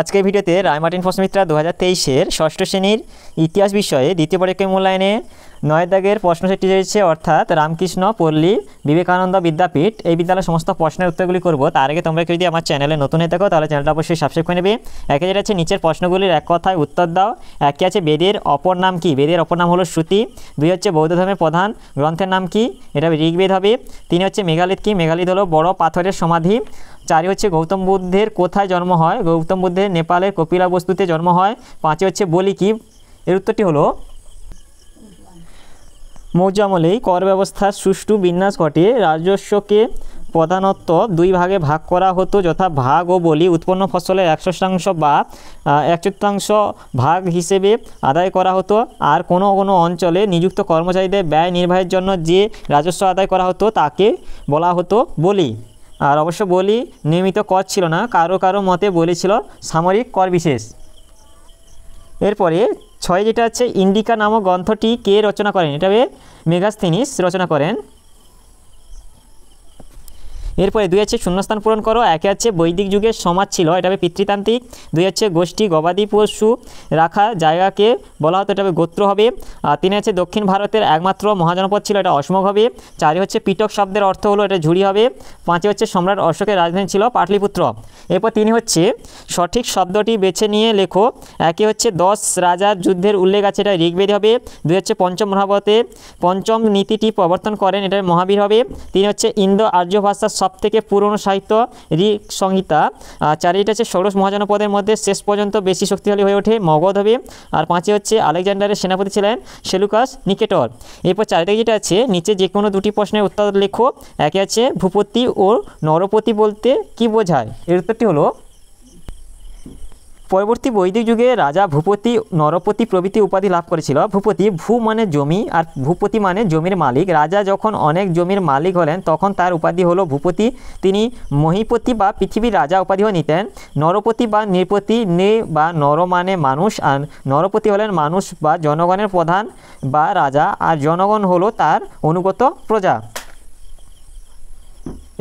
আজকের ভিডিওতে রায়মার্টিন ফসমিত্রা দু হাজার তেইশের ষষ্ঠ শ্রেণীর ইতিহাস বিষয়ে দ্বিতীয় পরীক্ষায় মূল্যায়নে নয়দাগের প্রশ্ন সেটি রয়েছে অর্থাৎ রামকৃষ্ণ পল্লী বিবেকানন্দ বিদ্যাপীঠ এই বিদ্যালয়ের সমস্ত প্রশ্নের উত্তরগুলি করব তার আগে তোমরা যদি আমার চ্যানেলে নতুন হয়ে থাকো তাহলে চ্যানেলটা অবশ্যই সাবস্ক্রাইব করে নেবে একে যেটা আছে নিচের প্রশ্নগুলির এক কথায় উত্তর দাও একে আছে বেদের অপর নাম কি বেদের অপর নাম হলো শ্রুতি দুই হচ্ছে বৌদ্ধ ধর্মের প্রধান গ্রন্থের নাম কি এটা ঋগ্বেদ হবে তিন হচ্ছে মেঘালিত কি মেঘালিত হলো বড় পাথরের সমাধি চারি হচ্ছে গৌতম বুদ্ধের কোথায় জন্ম হয় গৌতম বুদ্ধের নেপালের কপিলা বস্তুতে জন্ম হয় পাঁচে হচ্ছে বলি কি এর উত্তরটি হলো মৌজামলেই কর ব্যবস্থার সুষ্ঠু বিন্যাস ঘটে রাজস্বকে প্রধানত দুই ভাগে ভাগ করা হতো যথা ভাগ ও বলি উৎপন্ন ফসলের এক শতাংশ বা এক চতুর্থাংশ ভাগ হিসেবে আদায় করা হতো আর কোনো কোনো অঞ্চলে নিযুক্ত কর্মচারীদের ব্যয় নির্বাহের জন্য যে রাজস্ব আদায় করা হতো তাকে বলা হতো বলি আর অবশ্য বলি নিয়মিত কর ছিল না কারো কারো মতে বলি ছিল সামরিক কর বিশেষ এরপরে ছয় যেটা আছে ইন্ডিকা নামক গ্রন্থটি কে রচনা করেন এটা মেগাস্থিনিস রচনা করেন এরপরে দুই হচ্ছে শূন্যস্থান পূরণ করো একে হচ্ছে বৈদিক যুগের সমাজ ছিল এটা হবে পিতৃতান্ত্রিক দুই হচ্ছে গোষ্ঠী গবাদি পশু রাখা জায়গাকে বলা হতো এটা হবে গোত্র হবে তিন হচ্ছে দক্ষিণ ভারতের একমাত্র মহাজনপদ ছিল এটা অসম হবে চারি হচ্ছে পিটক শব্দের অর্থ হলো এটা ঝুড়ি হবে পাঁচে হচ্ছে সম্রাট অশোকের রাজধানী ছিল পাটলিপুত্র এরপর তিনি হচ্ছে সঠিক শব্দটি বেছে নিয়ে লেখো একে হচ্ছে দশ রাজার যুদ্ধের উল্লেখ আছে এটা ঋগ্বেদ হবে দুই হচ্ছে পঞ্চম মহাভারতে পঞ্চম নীতিটি প্রবর্তন করেন এটা মহাবীর হবে তিনি হচ্ছে ইন্দো আর্য ভাষার সবথেকে পুরনো সাহিত্য ঋক সংহিতা চারিটা হচ্ছে ষোড়শ মহাজনপদের মধ্যে শেষ পর্যন্ত বেশি শক্তিশালী হয়ে ওঠে মগধবী আর পাঁচে হচ্ছে আলেকজান্ডারের সেনাপতি ছিলেন সেলুকাস নিকেটর এরপর চারিদিকে যেটা আছে নিচে যে কোনো দুটি প্রশ্নের উত্তর লেখো একে আছে ভূপতি ও নরপতি বলতে কি বোঝায় এর উত্তরটি হলো পরবর্তী বৈদিক যুগে রাজা ভূপতি নরপতি প্রভৃতি উপাধি লাভ করেছিল ভূপতি ভূ মানে জমি আর ভূপতি মানে জমির মালিক রাজা যখন অনেক জমির মালিক হলেন তখন তার উপাধি হলো ভূপতি তিনি মহিপতি বা পৃথিবীর রাজা উপাধিও নিতেন নরপতি বা নৃপতি নে বা নর মানে মানুষ আর নরপতি হলেন মানুষ বা জনগণের প্রধান বা রাজা আর জনগণ হলো তার অনুগত প্রজা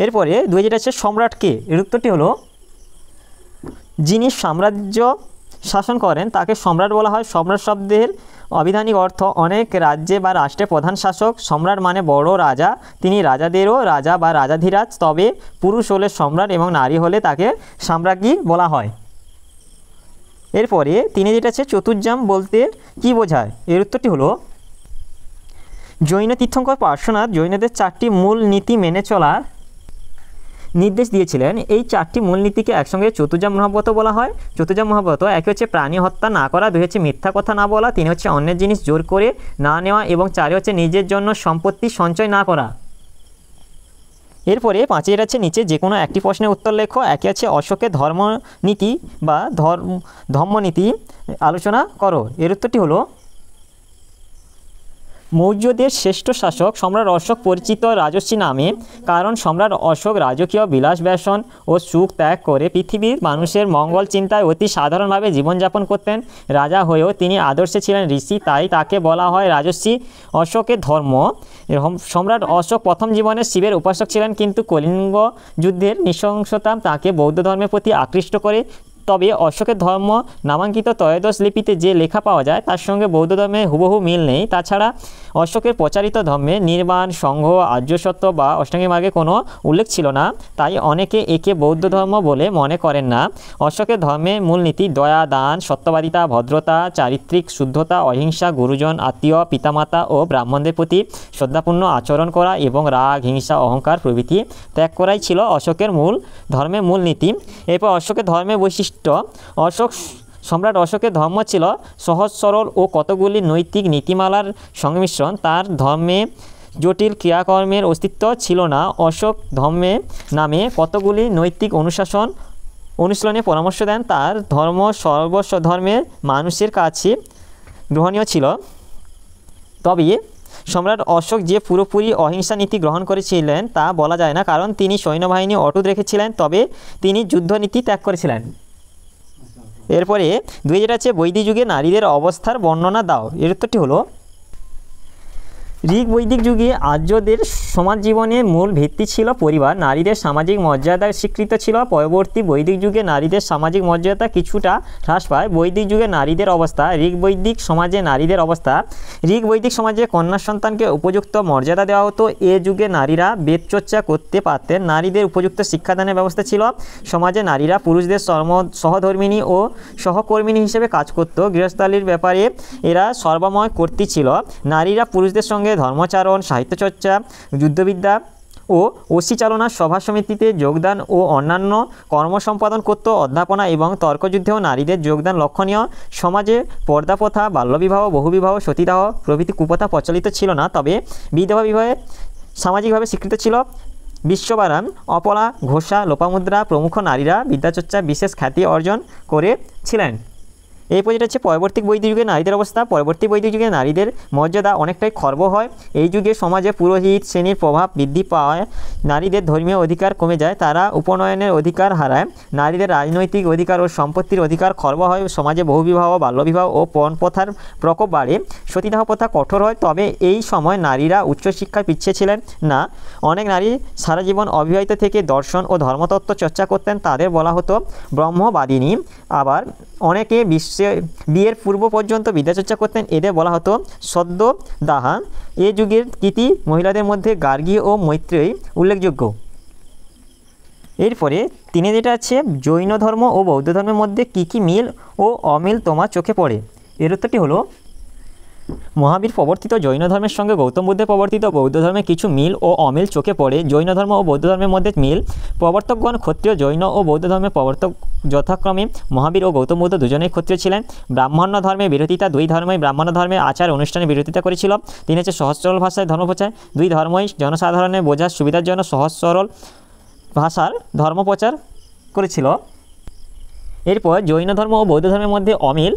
এরপরে দুই হাজার সম্রাট কে এর উত্তরটি হলো যিনি সাম্রাজ্য শাসন করেন তাকে সম্রাট বলা হয় সম্রাট শব্দের অবিধানিক অর্থ অনেক রাজ্যে বা রাষ্ট্রে প্রধান শাসক সম্রাট মানে বড় রাজা তিনি রাজাদেরও রাজা বা রাজাধিরাজ তবে পুরুষ হলে সম্রাট এবং নারী হলে তাকে সাম্রাজ্ঞী বলা হয় এরপরে তিনি যেটা আছে চতুর্জাম বলতে কি বোঝায় এর উত্তরটি হলো জৈন তীর্থঙ্কর পার্শ্বনাথ জৈনদের চারটি মূল নীতি মেনে চলার নির্দেশ দিয়েছিলেন এই চারটি মূলনীতিকে একসঙ্গে চতুর্জা মহাব্রত বলা হয় চতুর্জা মহাব্রত এক হচ্ছে প্রাণী হত্যা না করা দুই হচ্ছে মিথ্যা কথা না বলা তিন হচ্ছে অন্যের জিনিস জোর করে না নেওয়া এবং চারে হচ্ছে নিজের জন্য সম্পত্তি সঞ্চয় না করা এরপরে পাঁচের আছে নিচে যে কোনো একটি প্রশ্নের উত্তর লেখো একে আছে অশোকের ধর্মনীতি বা ধর্ম ধর্মনীতি আলোচনা করো এর উত্তরটি হলো মৌর্যদের শ্রেষ্ঠ শাসক সম্রাট অশোক পরিচিত রাজস্বী নামে কারণ সম্রাট অশোক রাজকীয় বিলাস ব্যসন ও সুখ ত্যাগ করে পৃথিবীর মানুষের মঙ্গল চিন্তায় অতি সাধারণভাবে জীবনযাপন করতেন রাজা হয়েও তিনি আদর্শে ছিলেন ঋষি তাই তাকে বলা হয় রাজস্বী অশোকের ধর্ম সম্রাট অশোক প্রথম জীবনে শিবের উপাসক ছিলেন কিন্তু কলিঙ্গ যুদ্ধের নৃশংসতা তাকে বৌদ্ধ ধর্মের প্রতি আকৃষ্ট করে তবে অশোকের ধর্ম নামাঙ্কিত ত্রয়োদশ লিপিতে যে লেখা পাওয়া যায় তার সঙ্গে বৌদ্ধ ধর্মে হুবহু মিল নেই তাছাড়া অশোকের প্রচারিত ধর্মে নির্বাণ সংঘ আর্যসত্য বা অষ্টাঙ্গী মার্গে কোনো উল্লেখ ছিল না তাই অনেকে একে বৌদ্ধ ধর্ম বলে মনে করেন না অশোকের ধর্মের মূলনীতি দয়া দান সত্যবাদিতা ভদ্রতা চারিত্রিক শুদ্ধতা অহিংসা গুরুজন আত্মীয় পিতামাতা ও ব্রাহ্মণদের প্রতি শ্রদ্ধাপূর্ণ আচরণ করা এবং রাগ হিংসা অহংকার প্রভৃতি ত্যাগ করাই ছিল অশোকের মূল ধর্মের মূলনীতি এরপর অশোকের ধর্মের বৈশিষ্ট্য বিশিষ্ট অশোক সম্রাট অশোকের ধর্ম ছিল সহজ সরল ও কতগুলি নৈতিক নীতিমালার সংমিশ্রণ তার ধর্মে জটিল ক্রিয়াকর্মের অস্তিত্ব ছিল না অশোক ধর্মে নামে কতগুলি নৈতিক অনুশাসন অনুশীলনে পরামর্শ দেন তার ধর্ম সর্বস্ব ধর্মের মানুষের কাছে গ্রহণীয় ছিল তবে সম্রাট অশোক যে পুরোপুরি অহিংসা নীতি গ্রহণ করেছিলেন তা বলা যায় না কারণ তিনি সৈন্যবাহিনী অটুট রেখেছিলেন তবে তিনি যুদ্ধনীতি ত্যাগ করেছিলেন এরপরে দুই যেটা আছে বৈদিক যুগে নারীদের অবস্থার বর্ণনা দাও এর উত্তরটি হলো ঋগ বৈদিক যুগে আর্যদের সমাজ জীবনের মূল ভিত্তি ছিল পরিবার নারীদের সামাজিক মর্যাদা স্বীকৃত ছিল পরবর্তী বৈদিক যুগে নারীদের সামাজিক মর্যাদা কিছুটা হ্রাস পায় বৈদিক যুগে নারীদের অবস্থা ঋগ বৈদিক সমাজে নারীদের অবস্থা ঋগ বৈদিক সমাজে কন্যা সন্তানকে উপযুক্ত মর্যাদা দেওয়া হতো এ যুগে নারীরা বেদচর্চা করতে পারতেন নারীদের উপযুক্ত শিক্ষাদানের ব্যবস্থা ছিল সমাজে নারীরা পুরুষদের সর্ম সহধর্মিনী ও সহকর্মিনী হিসেবে কাজ করত গৃহস্থালির ব্যাপারে এরা সর্বময় করতে ছিল নারীরা পুরুষদের সঙ্গে ধর্মচারণ সাহিত্যচর্চা যুদ্ধবিদ্যা ও অস্বীচালনা সভা সমিতিতে যোগদান ও অন্যান্য কর্ম সম্পাদন করত অধ্যাপনা এবং তর্কযুদ্ধেও নারীদের যোগদান লক্ষণীয় সমাজে পর্দাপ্রথা বাল্যবিবাহ বহুবিবাহ সতীদাহ প্রভৃতি কুপথা প্রচলিত ছিল না তবে বিধবা বিবাহে সামাজিকভাবে স্বীকৃত ছিল বিশ্ববারাম অপলা ঘোষা লোপামুদ্রা প্রমুখ নারীরা বিদ্যাচর্চা বিশেষ খ্যাতি অর্জন করেছিলেন এই পর্যায়ে হচ্ছে পরবর্তী বৈদিক যুগে নারীদের অবস্থা পরবর্তী বৈদিক যুগে নারীদের মর্যাদা অনেকটাই খর্ব হয় এই যুগে সমাজে পুরোহিত শ্রেণীর প্রভাব বৃদ্ধি পাওয়ায় নারীদের ধর্মীয় অধিকার কমে যায় তারা উপনয়নের অধিকার হারায় নারীদের রাজনৈতিক অধিকার ও সম্পত্তির অধিকার খর্ব হয় সমাজে বহুবিবাহ বাল্যবিবাহ ও পণপ্রথার প্রকোপ বাড়ে সতীদাহ প্রথা কঠোর হয় তবে এই সময় নারীরা উচ্চশিক্ষায় পিছিয়ে ছিলেন না অনেক নারী সারা জীবন অবিবাহিত থেকে দর্শন ও ধর্মতত্ত্ব চর্চা করতেন তাদের বলা হতো ব্রহ্মবাদিনী আবার অনেকে বিশ্বে বিয়ের পূর্ব পর্যন্ত বিদ্যাচর্চা করতেন এদের বলা হতো সদ্য দাহা এ যুগের কৃতি মহিলাদের মধ্যে গার্গী ও মৈত্রী উল্লেখযোগ্য এরপরে তিনি যেটা আছে জৈন ধর্ম ও বৌদ্ধ ধর্মের মধ্যে কী কী মিল ও অমিল তোমার চোখে পড়ে এর উত্তরটি হলো মহাবীর প্রবর্তিত জৈন ধর্মের সঙ্গে গৌতম বুদ্ধে প্রবর্তিত বৌদ্ধ ধর্মের কিছু মিল ও অমিল চোখে পড়ে জৈন ধর্ম ও বৌদ্ধ ধর্মের মধ্যে মিল প্রবর্তকগণ ক্ষত্রিয় জৈন ও বৌদ্ধ ধর্মের প্রবর্তক যথাক্রমে মহাবীর ও গৌতম বুদ্ধ দুজনেই ক্ষত্রিয় ছিলেন ব্রাহ্মণ্য ধর্মে বিরোধিতা দুই ধর্মই ব্রাহ্মণ্য ধর্মের আচার অনুষ্ঠানে বিরোধিতা করেছিল তিনি হচ্ছে সহজ সরল ভাষায় ধর্ম প্রচার দুই ধর্মই জনসাধারণের বোঝার সুবিধার জন্য সহজ সরল ভাষার ধর্ম প্রচার করেছিল এরপর জৈন ধর্ম ও বৌদ্ধ ধর্মের মধ্যে অমিল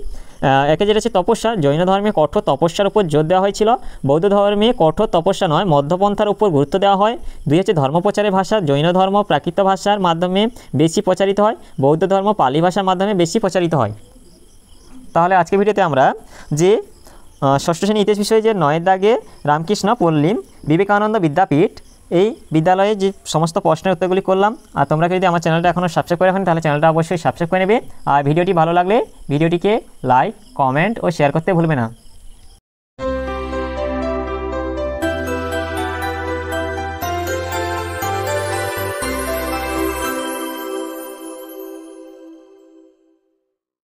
একে যেটা হচ্ছে তপস্যা জৈন ধর্মে কঠোর তপস্যার উপর জোর দেওয়া হয়েছিল বৌদ্ধ ধর্মে কঠোর তপস্যা নয় মধ্যপন্থার উপর গুরুত্ব দেওয়া হয় দুই হচ্ছে ধর্মপ্রচারের ভাষা জৈন ধর্ম প্রাকৃত ভাষার মাধ্যমে বেশি প্রচারিত হয় বৌদ্ধ ধর্ম পালি ভাষার মাধ্যমে বেশি প্রচারিত হয় তাহলে আজকে ভিডিওতে আমরা যে ষষ্ঠ শ্রেণী ইতিহাস বিষয়ে যে নয় দাগে রামকৃষ্ণ পল্লী বিবেকানন্দ বিদ্যাপীঠ এই বিদ্যালয়ে যে সমস্ত প্রশ্নের উত্তরগুলি করলাম আর তোমরা যদি আমার চ্যানেলটা এখনও সাবস্ক্রাইব করে রাখেন তাহলে চ্যানেলটা অবশ্যই সাবস্ক্রাইব করে নেবে আর ভিডিওটি ভালো লাগলে ভিডিওটিকে লাইক কমেন্ট ও শেয়ার করতে ভুলবে না